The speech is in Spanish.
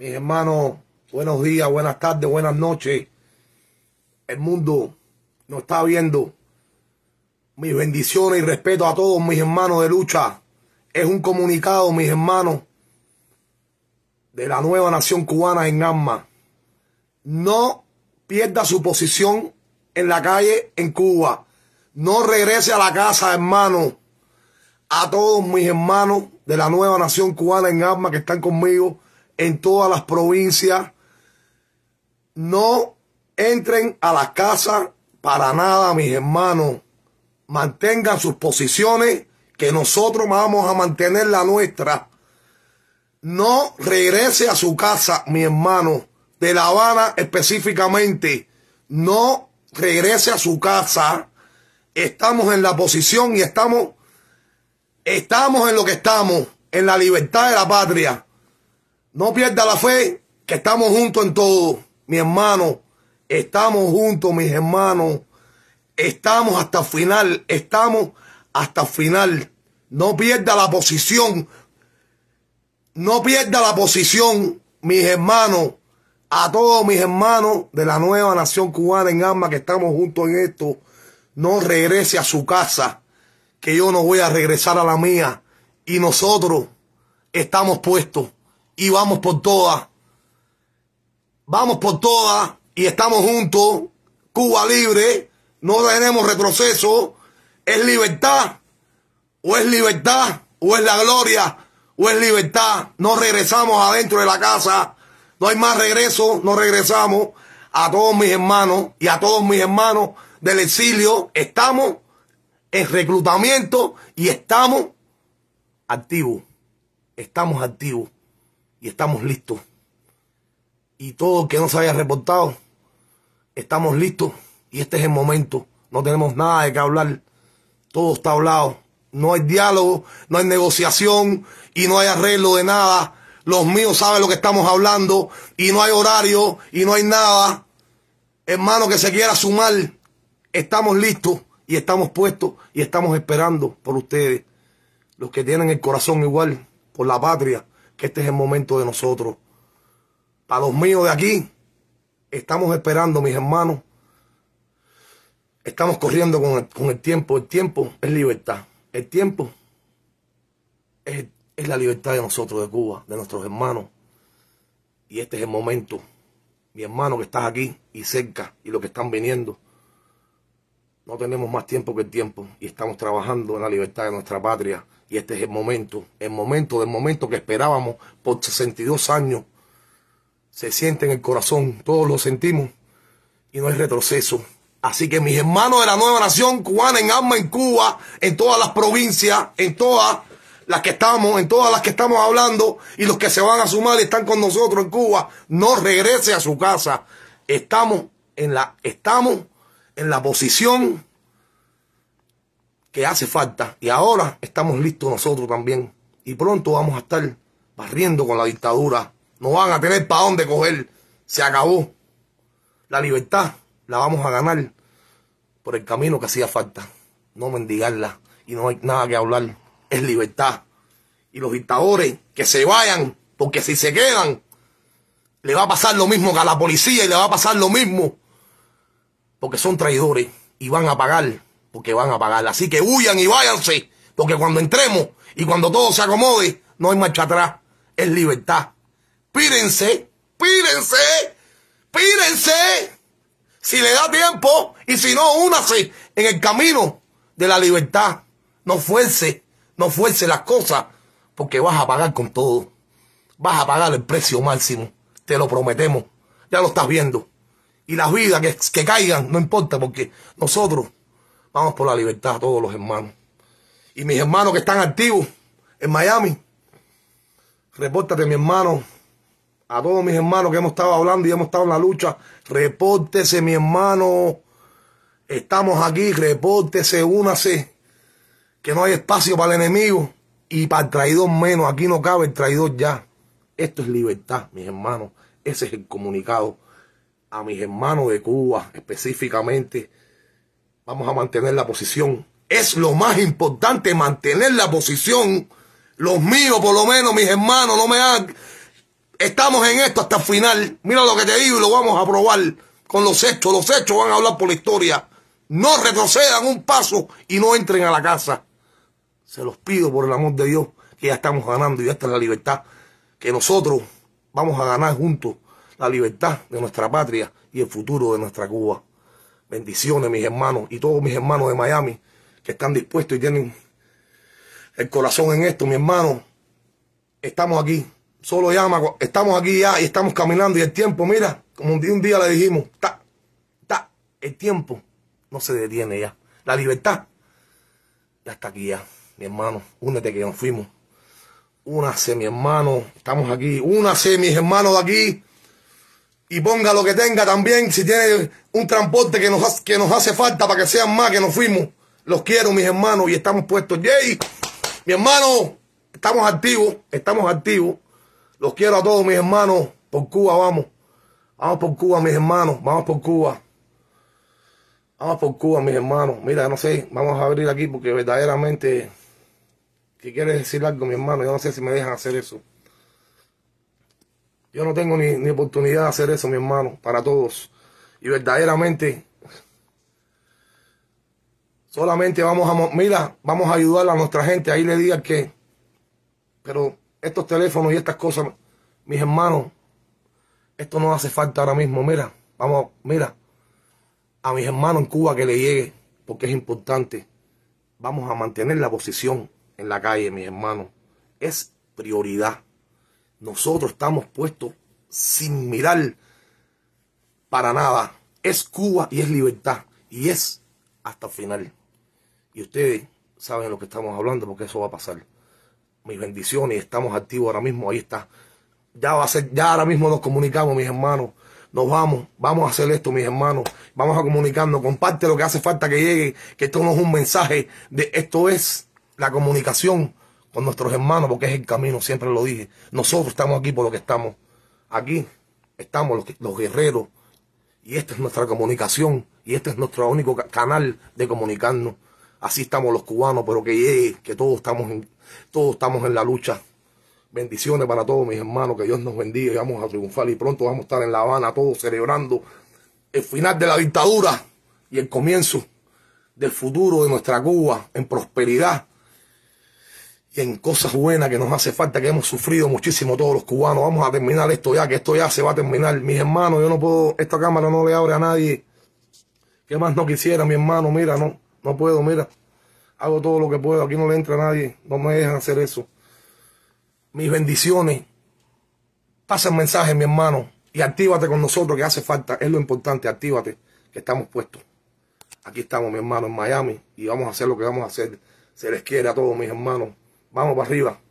Mis hermanos, buenos días, buenas tardes, buenas noches. El mundo nos está viendo. Mis bendiciones y respeto a todos mis hermanos de lucha. Es un comunicado, mis hermanos, de la nueva nación cubana en arma. No pierda su posición en la calle en Cuba. No regrese a la casa, hermano. A todos mis hermanos de la nueva nación cubana en arma que están conmigo en todas las provincias. No entren a la casa para nada, mis hermanos. Mantengan sus posiciones, que nosotros vamos a mantener la nuestra. No regrese a su casa, mi hermano, de La Habana específicamente. No regrese a su casa. Estamos en la posición y estamos, estamos en lo que estamos, en la libertad de la patria. No pierda la fe, que estamos juntos en todo, mi hermano. Estamos juntos, mis hermanos. Estamos hasta el final, estamos hasta el final. No pierda la posición. No pierda la posición, mis hermanos. A todos mis hermanos de la nueva nación cubana en armas que estamos juntos en esto. No regrese a su casa, que yo no voy a regresar a la mía. Y nosotros estamos puestos y vamos por todas. Vamos por todas y estamos juntos. Cuba libre, no tenemos retroceso. Es libertad, o es libertad, o es la gloria, o es libertad. No regresamos adentro de la casa. No hay más regreso, no regresamos. A todos mis hermanos y a todos mis hermanos del exilio, estamos en reclutamiento y estamos activos. Estamos activos y estamos listos. Y todo que no se haya reportado, estamos listos y este es el momento. No tenemos nada de qué hablar. Todo está hablado. No hay diálogo, no hay negociación y no hay arreglo de nada. Los míos saben lo que estamos hablando y no hay horario y no hay nada. Hermano que se quiera sumar, estamos listos y estamos puestos y estamos esperando por ustedes. Los que tienen el corazón igual, por la patria, que este es el momento de nosotros. Para los míos de aquí, estamos esperando, mis hermanos. Estamos corriendo con el, tiempo. El tiempo es libertad. El tiempo es, es la libertad de nosotros, de Cuba, de nuestros hermanos. Y este es el momento, mi hermano que estás aquí y cerca y los que están viniendo. No tenemos más tiempo que el tiempo y estamos trabajando en la libertad de nuestra patria. Y este es el momento, el momento del momento que esperábamos por 62 años. Se siente en el corazón, todos lo sentimos y no hay retroceso. Así que mis hermanos de la nueva nación cubana en alma en Cuba, en todas las provincias, en todas las que estamos, en todas las que estamos hablando y los que se van a sumar y están con nosotros en Cuba, no regrese a su casa. Estamos en la, estamos en la posición que hace falta. Y ahora estamos listos nosotros también. Y pronto vamos a estar barriendo con la dictadura. No van a tener para dónde coger. Se acabó. La libertad la vamos a ganar por el camino que hacía falta. No mendigarla. Y no hay nada que hablar. Es libertad. Y los dictadores que se vayan, porque si se quedan, le va a pasar lo mismo que a la policía y le va a pasar lo mismo. Porque son traidores y van a pagar porque van a pagar... Así que huyan y váyanse, porque cuando entremos y cuando todo se acomode, no hay marcha atrás, es libertad. Pírense, pírense, pírense, si le da tiempo, y si no, únase en el camino de la libertad. No fuerce, no fuerce las cosas, porque vas a pagar con todo. Vas a pagar el precio máximo, te lo prometemos. Ya lo estás viendo. Y las vidas que, que caigan, no importa, porque nosotros Vamos por la libertad a todos los hermanos. Y mis hermanos que están activos en Miami, repórtate mi hermano, a todos mis hermanos que hemos estado hablando y hemos estado en la lucha, repórtese mi hermano, estamos aquí, repórtese, únase, que no hay espacio para el enemigo y para el traidor menos, aquí no cabe el traidor ya. Esto es libertad, mis hermanos, ese es el comunicado a mis hermanos de Cuba específicamente Vamos a mantener la posición. Es lo más importante, mantener la posición. Los míos, por lo menos, mis hermanos, no me hagan. Estamos en esto hasta el final. Mira lo que te digo y lo vamos a probar con los hechos. Los hechos van a hablar por la historia. No retrocedan un paso y no entren a la casa. Se los pido por el amor de Dios que ya estamos ganando y ya está la libertad. Que nosotros vamos a ganar juntos la libertad de nuestra patria y el futuro de nuestra Cuba. Bendiciones, mis hermanos, y todos mis hermanos de Miami que están dispuestos y tienen el corazón en esto, mi hermano. Estamos aquí. Solo llama. Estamos aquí ya y estamos caminando. Y el tiempo, mira, como un día, un día le dijimos, está está el tiempo no se detiene ya. La libertad ya está aquí ya, mi hermano. Únete que nos fuimos. Únase, mi hermano. Estamos aquí. Únase, mis hermanos de aquí y ponga lo que tenga también. Si tiene un transporte que nos, que nos hace falta para que sean más, que nos fuimos. Los quiero, mis hermanos, y estamos puestos. ¡Yay! Mi hermano, estamos activos, estamos activos. Los quiero a todos, mis hermanos. Por Cuba vamos. Vamos por Cuba, mis hermanos. Vamos por Cuba. Vamos por Cuba, mis hermanos. Mira, no sé, vamos a abrir aquí porque verdaderamente... ¿Qué quieres decir algo, mi hermano, yo no sé si me dejan hacer eso. Yo no tengo ni, oportunidad de hacer eso, mi hermano, para todos. Y verdaderamente, solamente vamos a, mira, vamos a ayudar a nuestra gente. Ahí le diga que, pero estos teléfonos y estas cosas, mis hermanos, esto no hace falta ahora mismo. Mira, vamos, mira, a mis hermanos en Cuba que le llegue, porque es importante. Vamos a mantener la posición en la calle, mis hermanos. Es prioridad. Nosotros estamos puestos sin mirar para nada. Es Cuba y es libertad. Y es hasta el final. Y ustedes saben lo que estamos hablando porque eso va a pasar. Mis bendiciones, estamos activos ahora mismo, ahí está. Ya va a ser, ya ahora mismo nos comunicamos, mis hermanos. Nos vamos, vamos a hacer esto, mis hermanos. Vamos a comunicarnos, comparte lo que hace falta que llegue, que esto no es un mensaje, de, esto es la comunicación con nuestros hermanos, porque es el camino, siempre lo dije. Nosotros estamos aquí por lo que estamos. Aquí estamos los, guerreros. Y esta es nuestra comunicación. Y este es nuestro único canal de comunicarnos. Así estamos los cubanos, pero que que todos estamos en, todos estamos en la lucha. Bendiciones para todos mis hermanos, que Dios nos bendiga y vamos a triunfar y pronto vamos a estar en La Habana todos celebrando el final de la dictadura y el comienzo del futuro de nuestra Cuba en prosperidad y en cosas buenas que nos hace falta, que hemos sufrido muchísimo todos los cubanos. Vamos a terminar esto ya, que esto ya se va a terminar. Mis hermanos, yo no puedo, esta cámara no le abre a nadie. ¿Qué más no quisiera, mi hermano? Mira, no, no puedo, mira. Hago todo lo que puedo, aquí no le entra a nadie, no me dejan hacer eso. Mis bendiciones. Pasa el mensaje, mi hermano, y actívate con nosotros, que hace falta, es lo importante, actívate, que estamos puestos. Aquí estamos, mi hermano, en Miami, y vamos a hacer lo que vamos a hacer. Se les quiere a todos mis hermanos. Vamos para arriba.